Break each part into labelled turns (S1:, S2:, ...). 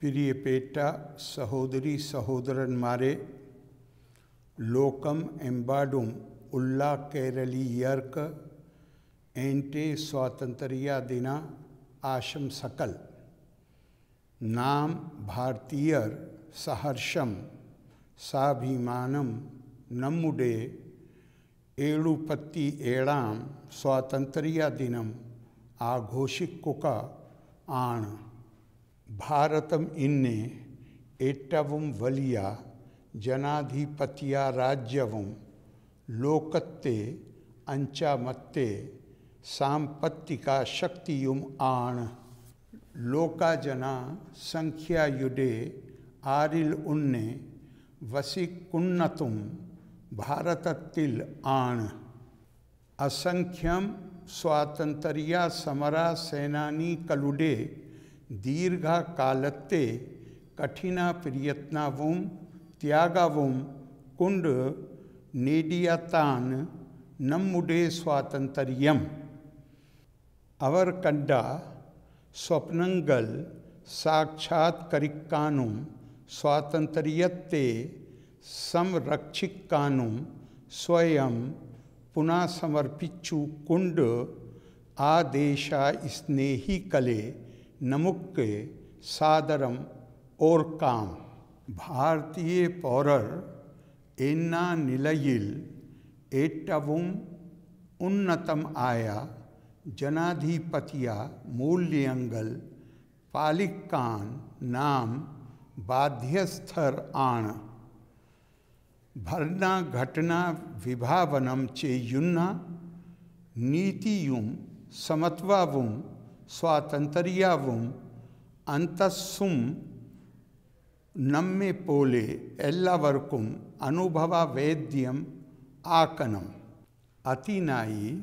S1: प्रिय पेटा सहोदरी सहोदर मारे लोकम एम्बाडुम उल्ला कैरली यर्क एंटे स्वातंत्रिया दिना आशम सकल नाम भारतीयर सहर्षम साभिमानम नमुडे एलुपत्ति एड़ाम स्वातंत्रिया दिनम आघोषिक कुका आण भारतम इन्ने एट्टवम वलिया जनाधिपतिया राज्यवम लोकत्ते अंचामत्ते सांपत्तिका शक्तियुम आण लोका जना संख्या युडे आरिल उन्ने वसी कुन्नतुम भारत तिल आण असंख्यम स्वातंत्रिया समरा सेनानी कलुडे दीर्घकालत्ते कठिना प्रयत्नावुम त्यागावुम कुंड नेडियातान नम्मुडे स्वातंत्र्यम अवर कंडा स्वप्नंगल साक्षात्करिक्कानुम स्वातंत्र्यते संरक्षिक्कानुम स्वयं पुनः समर्पिचु कुंड आदेशा स्नेही कले नमुक्के सादरम और काम भारतीय पौरर एन्ना निलयिल एट्टवुम उन्नतम आया जनाधिपतिया मूल्यंगल पालिकान नाम बाध्यस्थर आण भरना घटना विभावनम चेयुन्ना नीतियुम समत्वावुम स्वातंत्र्यावुम अंतस्सुम नम्मे पोले एल्लावर्कुम अनुभवा वेद्यम आकनम अतिनाई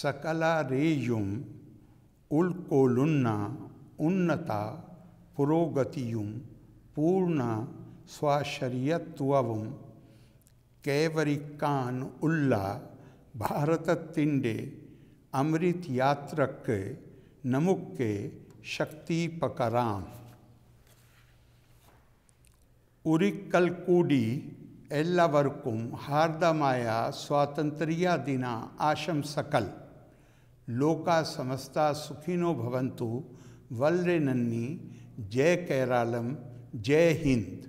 S1: सकला रेयुम उल्कोलुन्ना उन्नता पुरोगतियुम पूर्ण स्वाशर्यत्ववुम कैवरिकान उल्ला भारत तिंडे अमृत यात्रक नमुक के शक्ति पकराम उरिक कलकुडी ಎಲ್ಲവർക്കും హార్దా มายా స్వాతంత్రిత్య దినా ఆశం సకల్ లోక సమస్తా సుఖినో భవന്തു వల్రే నన్నీ జయ కేరాలం జయ హింద్